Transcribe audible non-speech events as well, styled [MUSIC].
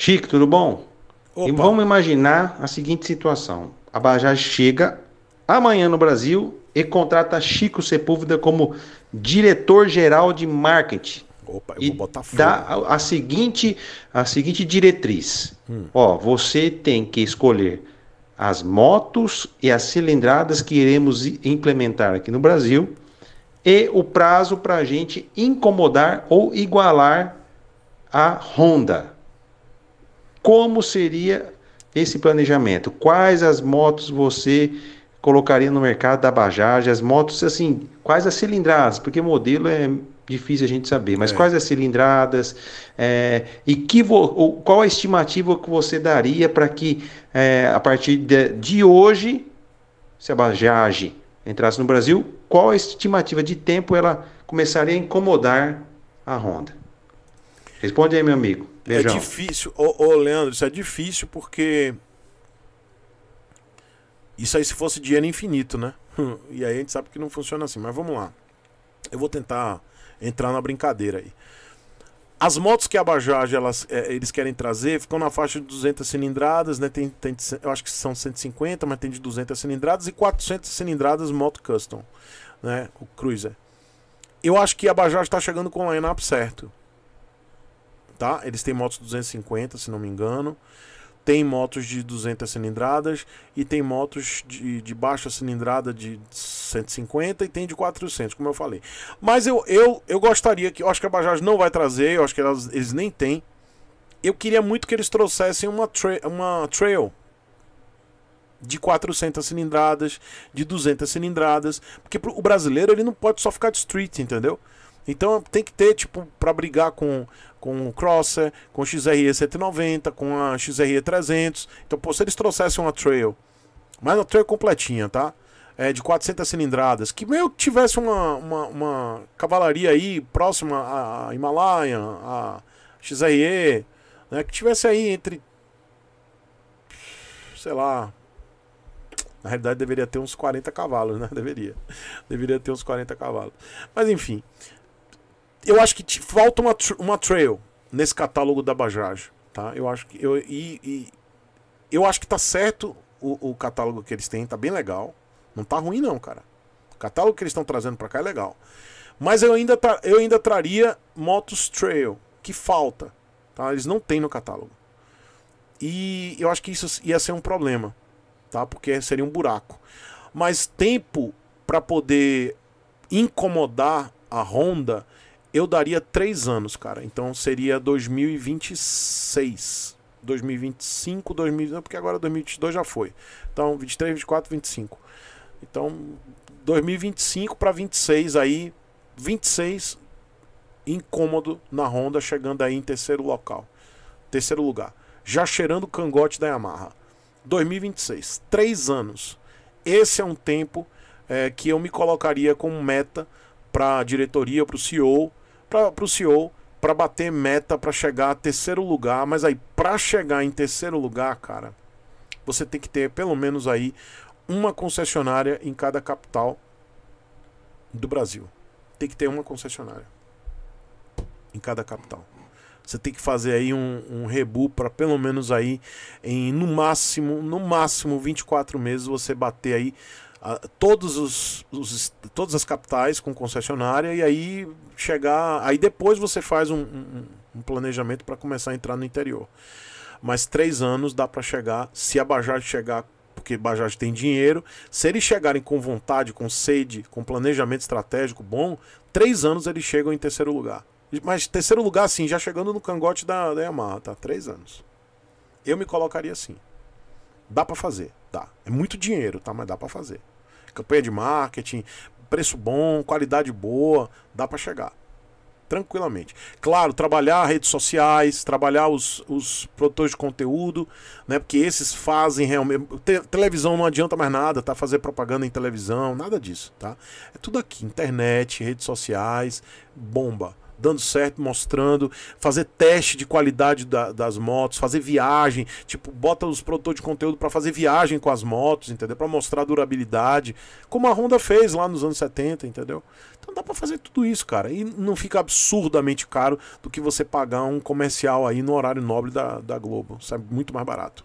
Chico, tudo bom? Opa. E vamos imaginar a seguinte situação: a Bajaj chega amanhã no Brasil e contrata Chico Sepúlveda como diretor-geral de marketing. Opa, eu e vou botar fogo. Dá a, a, seguinte, a seguinte diretriz: hum. ó, você tem que escolher as motos e as cilindradas que iremos implementar aqui no Brasil e o prazo para a gente incomodar ou igualar a Honda como seria esse planejamento? Quais as motos você colocaria no mercado da Bajaj? As motos, assim, quais as cilindradas? Porque modelo é difícil a gente saber, mas é. quais as cilindradas é, e que vo, qual a estimativa que você daria para que é, a partir de, de, hoje, se a Bajaj entrasse no Brasil, qual a estimativa de tempo ela começaria a incomodar a Honda? Responde aí, meu amigo. É difícil. Ô, ô, Leandro, isso é difícil porque. Isso aí se fosse dinheiro infinito, né? [LAUGHS] E aí a gente sabe que não funciona assim. Mas vamos lá. Eu vou tentar entrar na brincadeira aí. As motos que a Bajaj elas, é, eles querem trazer ficam na faixa de 200 cilindradas, né? Tem, tem, eu acho que são 150, mas tem de 200 cilindradas e 400 cilindradas moto custom, né? O Cruiser. Eu acho que a Bajaj está chegando com o line-up certo tá? Eles têm motos 250, se não me engano. Tem motos de 200 cilindradas e tem motos de, de baixa cilindrada de 150 e tem de 400, como eu falei. Mas eu, eu, eu gostaria que, eu acho que a Bajaj não vai trazer, eu acho que elas, eles nem têm. Eu queria muito que eles trouxessem uma, tra uma trail de 400 cilindradas, de 200 cilindradas, porque o brasileiro ele não pode só ficar de street, entendeu? Então tem que ter, tipo, para brigar com, com o Crosser, com o XRE 190, com a XRE 300. Então, pô, se eles trouxessem uma Trail, mas uma Trail completinha, tá? É, de 400 cilindradas, que meio que tivesse uma, uma, uma cavalaria aí próxima à Himalaia, a XRE, né? Que tivesse aí entre. Sei lá, na realidade deveria ter uns 40 cavalos, né? [LAUGHS] Deveria. Deveria ter uns 40 cavalos. Mas enfim, eu acho que te falta uma, uma trail nesse catálogo da Bajaj, tá? Eu acho que eu e, e eu acho que tá certo o, o, catálogo que eles têm, tá bem legal. Não tá ruim não, cara. O catálogo que eles estão trazendo para cá é legal. Mas eu ainda tá, eu ainda traria motos trail, que falta, tá? Eles não têm no catálogo. E eu acho que isso ia ser um problema, tá? Porque seria um buraco. Mas tempo para poder incomodar a Honda, eu daria três anos, cara. Então seria 2026. 2025, 2020 porque agora 2022 já foi. Então 23, 24, 25. Então 2025 para 26 aí, 26 incômodo na Honda chegando aí em terceiro local. Terceiro lugar. Já cheirando o cangote da Yamaha. 2026, três anos. Esse é um tempo é, que eu me colocaria como meta para a diretoria, para o CEO, para o CEO para bater meta para chegar a terceiro lugar, mas aí para chegar em terceiro lugar, cara, você tem que ter pelo menos aí uma concessionária em cada capital do Brasil. Tem que ter uma concessionária em cada capital. Você tem que fazer aí um, um rebu para pelo menos aí em no máximo, no máximo 24 meses você bater aí a, todos os, os, todas as capitais com concessionária e aí chegar. Aí depois você faz um, um, um planejamento para começar a entrar no interior. Mas três anos dá para chegar, se a Bajaj chegar, porque Bajaj tem dinheiro, se eles chegarem com vontade, com sede, com planejamento estratégico bom, três anos eles chegam em terceiro lugar. Mas terceiro lugar, sim, já chegando no cangote da, da Yamaha, tá? Três anos. Eu me colocaria assim. Dá para fazer, dá. É muito dinheiro, tá? Mas dá para fazer campanha de marketing, preço bom, qualidade boa, dá para chegar. Tranquilamente. Claro, trabalhar redes sociais, trabalhar os, os produtores de conteúdo, né? Porque esses fazem realmente. televisão não adianta mais nada, tá? Fazer propaganda em televisão, nada disso, tá? É tudo aqui: internet, redes sociais, bomba dando certo, mostrando, fazer teste de qualidade da, das motos, fazer viagem, tipo, bota os produtores de conteúdo para fazer viagem com as motos, entendeu? Para mostrar durabilidade, como a Honda fez lá nos anos 70, entendeu? Então dá para fazer tudo isso, cara, e não fica absurdamente caro do que você pagar um comercial aí no horário nobre da, da Globo, sabe? É muito mais barato.